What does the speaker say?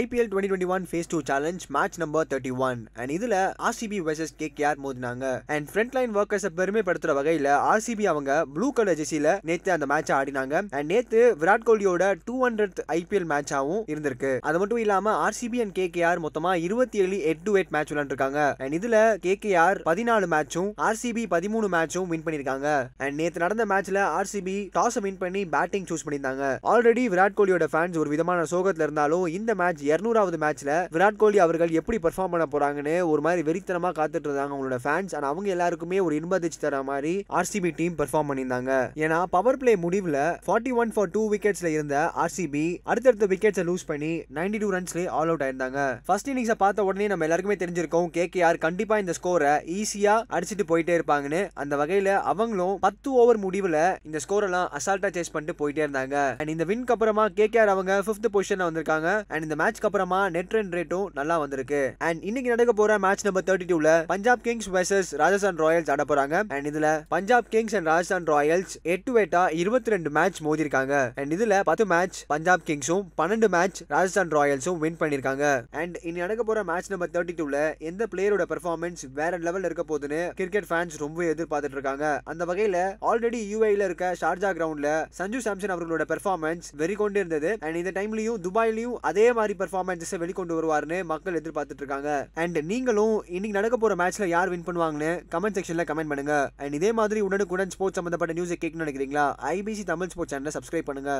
IPL twenty twenty one phase two challenge match number thirty one and இதுல RCB versus K KR மோதினாங்க and front line ஒர்க்கர்ஸை பெருமைப்படுத்துற வகையில RCB அவங்க blue colour ஜெர்சியில நேத்து அந்த மேட்ச் ஆடினாங்க அண்ட் நேத்து விராட் கோலியோட டூ ஹண்ட்ரட் ஐபிஎல் மேட்சாகவும் இருந்திருக்கு அது மட்டும் இல்லாம ஆர்சிபி அண்ட் கே கேஆர் மொத்தமா இருபத்தி ஏழு எட் டு எட் மேட்ச் விளாண்டுருக்காங்க அண்ட் இதுல கே கேஆர் பதினாலு மேட்சும் ஆர்சிபி பதிமூணு மேட்சும் வின் பண்ணியிருக்காங்க அண்ட் நேத்து நடந்த மேட்ச்ல ஆர்சிபி டாஸ் வின் பண்ணி பேட்டிங் சூஸ் பண்ணியிருந்தாங்க ஆல்ரெடி விராட் கோலியோட ஃபேன்ஸ் ஒரு விதமான சோகத்துல இருந்தாலும் இந்த மேட்ச் இரநூறாவது மேட்ச்ல விராட் கோலி அவர்கள் எப்படி பெர்ஃபார்ம் பண்ண போறாங்கன்னு ஒரு மாதிரி வெறித்தனமா காத்துட்டு இருந்தாங்க அவங்களோட ஃபேன்ஸ் ஆனா அவங்க எல்லாருக்குமே ஒரு இன்பதிச்சு தர மாதிரி ஆர்சிபி டீம் பெர்ஃபார்ம் பண்ணியிருந்தாங்க ஏன்னா பவர் பிளே முடிவுல ஃபார்ட்டி ஒன் ஃபார் டூ விக்கெட்ஸ்ல இருந்த ஆர்சிபி அடுத்தடுத்த விக்கெட்ஸை லூஸ் பண்ணி நைன்டி டூ ரன்ஸ்லேயே ஆல் அவுட் ஆயிருந்தாங்க ஃபர்ஸ்ட் இன்னிங்ஸ் பார்த்த உடனே நம்ம எல்லாருக்குமே தெரிஞ்சிருக்கோம் கே கே ஆர் கண்டிப்பா இந்த ஸ்கோரை ஈஸியா அடிச்சுட்டு போயிட்டே இருப்பாங்கன்னு அந்த வகையில அவங்களும் பத்து ஓவர் முடிவுல இந்த ஸ்கோர் எல்லாம் அசால்ட்டா சேஸ் பண்ணிட்டு போயிட்டே இருந்தாங்க அண்ட் இந்த வின்க்கு அப்புறமா கே கே ஆர் அவங்க பிப்த் பொசிஷன்ல வந்திருக்காங்க அண்ட் இந்த மேட்ச்க்கு அப்புறமா நெட் ரன் ரேட்டும் நல்லா வந்திருக்கு அண்ட் இன்னைக்கு நடக்க போற மேட்ச் நம்பர் தேர்ட்டி டூல Punjab Kings versus Rajasthan Royals ஆட போறாங்க அண்ட் இதுல Punjab Kings and Rajasthan Royals எட்டு வேட்டா இருபத்தி ரெண்டு மேட்ச் மோதிருக்காங்க அண்ட் இதுல பத்து மேட்ச் பஞ்சாப் கிங்ஸும் பன்னெண்டு மேட்ச் ராஜஸ்தான் ராயல்ஸும் வின் பண்ணிருக்காங்க அண்ட் இனி நடக்க போற மேட்ச் நம்பர் தேர்ட்டி டூல எந்த பிளேயரோட பெர்ஃபார்மன்ஸ் வேற லெவல் இருக்க போதுன்னு கிரிக்கெட் ஃபேன்ஸ் ரொம்ப எதிர்பார்த்துட்டு இருக்காங்க அந்த வகையில ஆல்ரெடி யூஏல e இருக்க ஷார்ஜா கிரவுண்ட்ல சஞ்சு சாம்சன் அவர்களோட பெர்ஃபார்மன்ஸ் வெறி கொண்டு இருந்தது அண்ட் இந்த டைம்லயும் துபாய்லயும் அதே மாதிரி மாதிரி பெர்ஃபார்மன்ஸை வெளிக்கொண்டு வருவார்னு மக்கள் எதிர்பார்த்துட்டு இருக்காங்க அண்ட் நீங்களும் இன்னைக்கு நடக்க போற மேட்ச்ல யார் வின் பண்ணுவாங்கன்னு கமெண்ட் செக்ஷன்ல கமெண்ட் பண்ணுங்க அண்ட் இதே மாதிரி உடனுக்குடன் ஸ்போர்ட்ஸ் சம்பந்தப்பட்ட நியூஸை கேட்கணும்னு நினைக்கிறீங்களா ஐபிசி தமிழ் ஸ்போர்ட்ஸ் சேனலை சப்ஸ்கிரைப் பண்ணுங்க